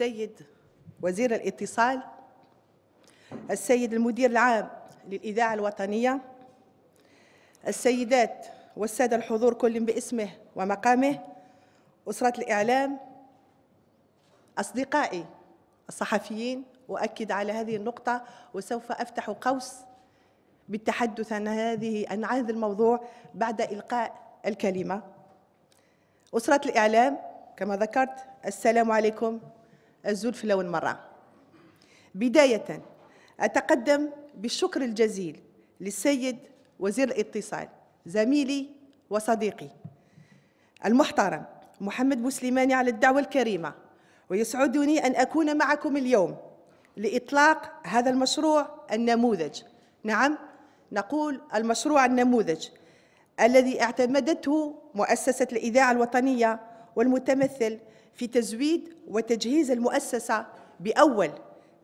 السيد وزير الاتصال السيد المدير العام للإذاعة الوطنية السيدات والسادة الحضور كل باسمه ومقامه أسرة الإعلام أصدقائي الصحفيين أؤكد على هذه النقطة وسوف أفتح قوس بالتحدث عن هذه عن هذا الموضوع بعد إلقاء الكلمة أسرة الإعلام كما ذكرت السلام عليكم الزول في لون مرة بداية أتقدم بالشكر الجزيل للسيد وزير الاتصال زميلي وصديقي المحترم محمد بوسليماني على الدعوة الكريمة ويسعدني أن أكون معكم اليوم لإطلاق هذا المشروع النموذج نعم نقول المشروع النموذج الذي اعتمدته مؤسسة الإذاعة الوطنية والمتمثل في تزويد وتجهيز المؤسسة بأول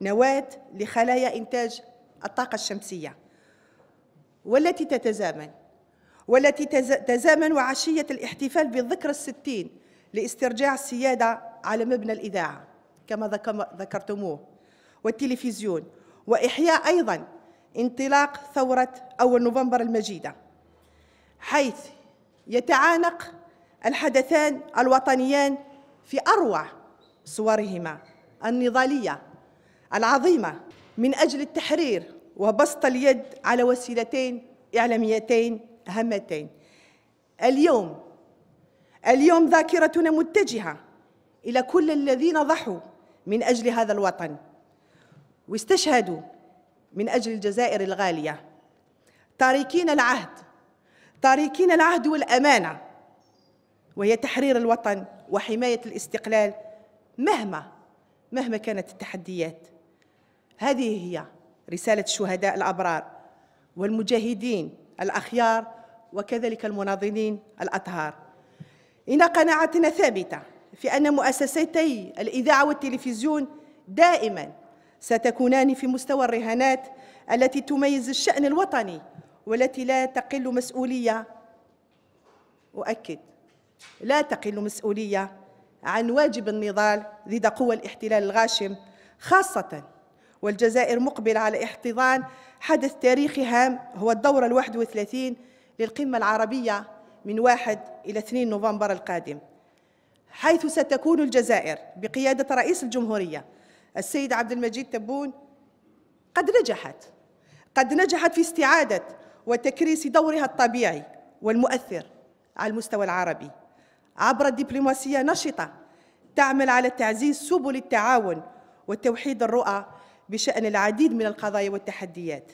نواة لخلايا إنتاج الطاقة الشمسية والتي تتزامن والتي تزامن وعشية الاحتفال بالذكرى الستين لاسترجاع السيادة على مبنى الإذاعة كما ذكرتموه والتلفزيون وإحياء أيضا انطلاق ثورة أول نوفمبر المجيدة حيث يتعانق الحدثان الوطنيان في أروع صورهما النضالية العظيمة من أجل التحرير وبسط اليد على وسيلتين إعلاميتين هامتين اليوم اليوم ذاكرتنا متجهة إلى كل الذين ضحوا من أجل هذا الوطن واستشهدوا من أجل الجزائر الغالية تاركين العهد تاركين العهد والأمانة وهي تحرير الوطن وحماية الاستقلال مهما مهما كانت التحديات هذه هي رسالة الشهداء الأبرار والمجاهدين الأخيار وكذلك المناضلين الأطهار إن قناعتنا ثابتة في أن مؤسستي الإذاعة والتلفزيون دائما ستكونان في مستوى الرهانات التي تميز الشأن الوطني والتي لا تقل مسؤولية أؤكد لا تقل مسؤولية عن واجب النضال ضد قوى الاحتلال الغاشم خاصة والجزائر مقبلة على احتضان حدث تاريخي هام هو الدورة الواحد وثلاثين للقمة العربية من 1 إلى 2 نوفمبر القادم حيث ستكون الجزائر بقيادة رئيس الجمهورية السيد عبد المجيد تبون قد نجحت قد نجحت في استعادة وتكريس دورها الطبيعي والمؤثر على المستوى العربي عبر دبلوماسية نشطة تعمل على تعزيز سبل التعاون وتوحيد الرؤى بشأن العديد من القضايا والتحديات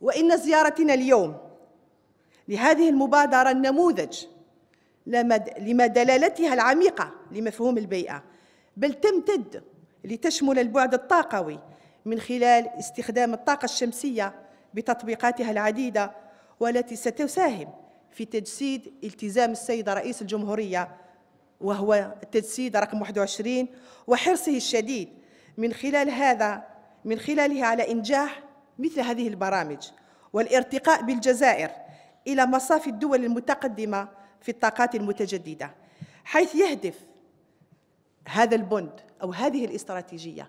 وإن زيارتنا اليوم لهذه المبادرة النموذج لما دلالتها العميقة لمفهوم البيئة بل تمتد لتشمل البعد الطاقوي من خلال استخدام الطاقة الشمسية بتطبيقاتها العديدة والتي ستساهم في تجسيد التزام السيدة رئيس الجمهورية وهو التجسيد رقم 21 وحرصه الشديد من خلال هذا من خلاله على إنجاح مثل هذه البرامج والارتقاء بالجزائر إلى مصاف الدول المتقدمة في الطاقات المتجددة حيث يهدف هذا البند أو هذه الاستراتيجية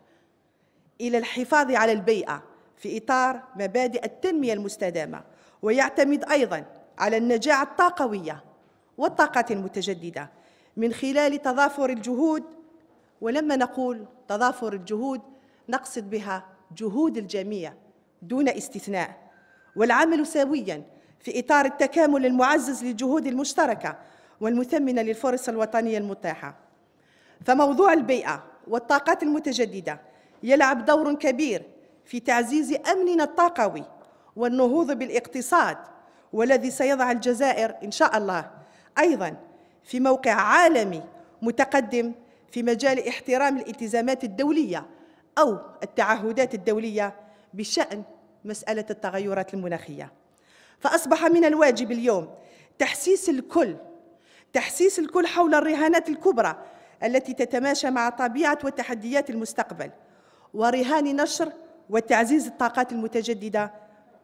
إلى الحفاظ على البيئة في إطار مبادئ التنمية المستدامة ويعتمد أيضا على النجاعة الطاقوية والطاقات المتجددة من خلال تضافر الجهود ولما نقول تضافر الجهود نقصد بها جهود الجميع دون استثناء والعمل سويا في إطار التكامل المعزز للجهود المشتركة والمثمنة للفرص الوطنية المتاحة فموضوع البيئة والطاقات المتجددة يلعب دور كبير في تعزيز أمننا الطاقوي والنهوض بالاقتصاد والذي سيضع الجزائر إن شاء الله أيضا في موقع عالمي متقدم في مجال احترام الالتزامات الدولية أو التعهدات الدولية بشأن مسألة التغيرات المناخية فأصبح من الواجب اليوم تحسيس الكل تحسيس الكل حول الرهانات الكبرى التي تتماشى مع طبيعة وتحديات المستقبل ورهان نشر وتعزيز الطاقات المتجددة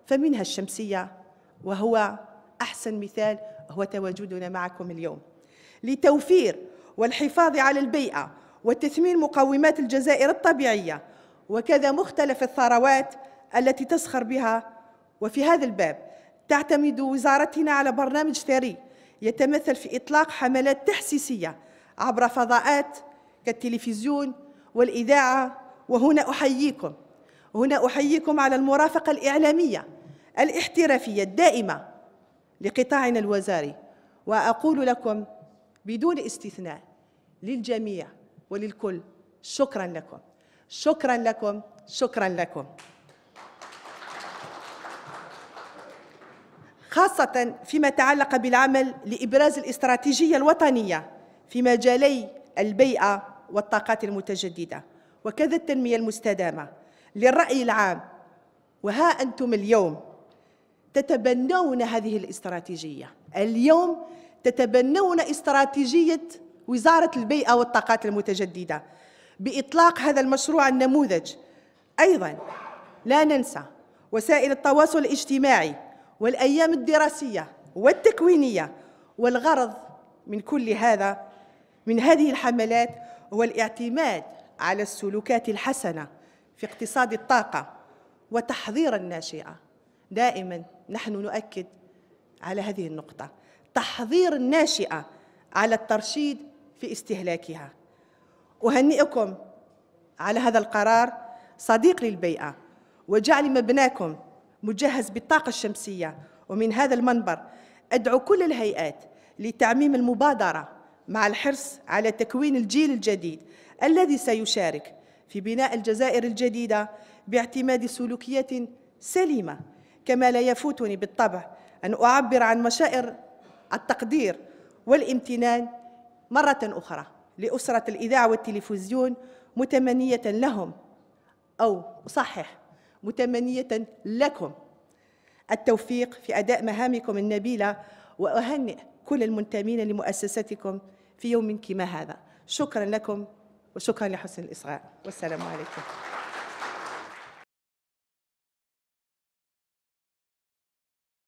فمنها الشمسية وهو أحسن مثال هو تواجدنا معكم اليوم لتوفير والحفاظ على البيئة وتثمين مقومات الجزائر الطبيعية وكذا مختلف الثروات التي تسخر بها وفي هذا الباب تعتمد وزارتنا على برنامج ثري يتمثل في إطلاق حملات تحسيسية عبر فضاءات كالتلفزيون والإذاعة وهنا أحييكم هنا أحييكم على المرافقة الإعلامية الاحترافية الدائمة لقطاعنا الوزاري وأقول لكم بدون استثناء للجميع وللكل شكرا لكم شكرا لكم شكرا لكم خاصة فيما تعلق بالعمل لإبراز الاستراتيجية الوطنية في مجالي البيئة والطاقات المتجددة وكذا التنمية المستدامة للرأي العام وها أنتم اليوم تتبنون هذه الاستراتيجيه اليوم تتبنون استراتيجيه وزاره البيئه والطاقات المتجدده باطلاق هذا المشروع النموذج ايضا لا ننسى وسائل التواصل الاجتماعي والايام الدراسيه والتكوينيه والغرض من كل هذا من هذه الحملات هو الاعتماد على السلوكات الحسنه في اقتصاد الطاقه وتحضير الناشئه دائما نحن نؤكد على هذه النقطة تحضير الناشئة على الترشيد في استهلاكها أهنئكم على هذا القرار صديق للبيئة وجعل مبناكم مجهز بالطاقة الشمسية ومن هذا المنبر أدعو كل الهيئات لتعميم المبادرة مع الحرص على تكوين الجيل الجديد الذي سيشارك في بناء الجزائر الجديدة باعتماد سلوكيات سليمة كما لا يفوتني بالطبع أن أعبر عن مشاعر التقدير والامتنان مرة أخرى لأسرة الإذاعة والتلفزيون متمنية لهم أو أصحح متمنية لكم التوفيق في أداء مهامكم النبيلة وأهنئ كل المنتمين لمؤسستكم في يوم كما هذا شكرا لكم وشكرا لحسن الإصغاء والسلام عليكم